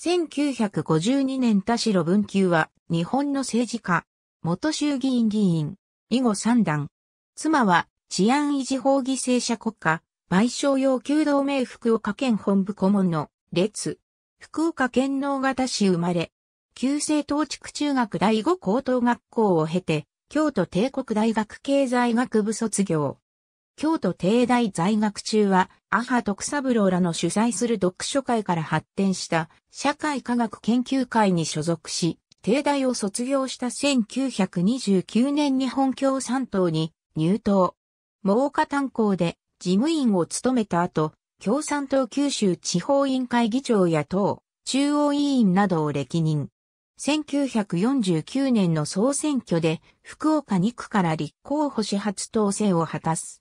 1952年田代文久は、日本の政治家、元衆議院議員、以後三段。妻は、治安維持法犠牲者国家、賠償要求同盟福岡県本部顧問の、列。福岡県能型市生まれ、旧制治区中学第五高等学校を経て、京都帝国大学経済学部卒業。京都帝大在学中は、アハ徳三郎らの主催する読書会から発展した社会科学研究会に所属し、帝大を卒業した1929年日本共産党に入党。毛下炭鉱で事務員を務めた後、共産党九州地方委員会議長や党、中央委員などを歴任。1949年の総選挙で福岡2区から立候補し初当選を果たす。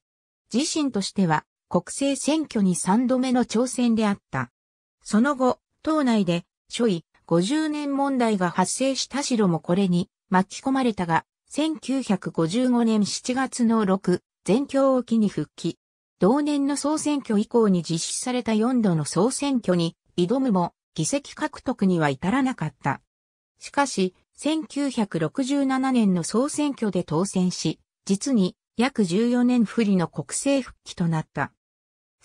自身としては国政選挙に3度目の挑戦であった。その後、党内で、初位、50年問題が発生した城もこれに巻き込まれたが、1955年7月の6、全教を機に復帰。同年の総選挙以降に実施された4度の総選挙に挑むも、議席獲得には至らなかった。しかし、1967年の総選挙で当選し、実に約14年不利の国政復帰となった。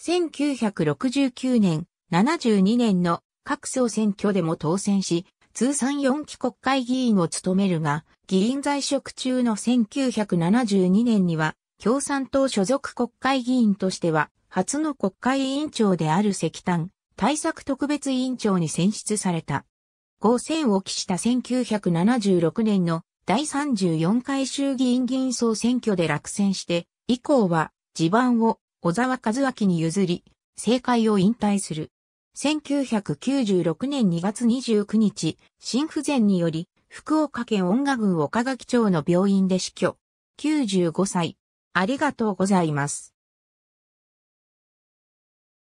1969年、72年の各総選挙でも当選し、通算4期国会議員を務めるが、議員在職中の1972年には、共産党所属国会議員としては、初の国会委員長である石炭、対策特別委員長に選出された。合戦を期した1976年の第34回衆議院議員総選挙で落選して、以降は地盤を小沢和明に譲り、政界を引退する。1996年2月29日、心不全により、福岡県音楽郡岡垣町の病院で死去。95歳。ありがとうございます。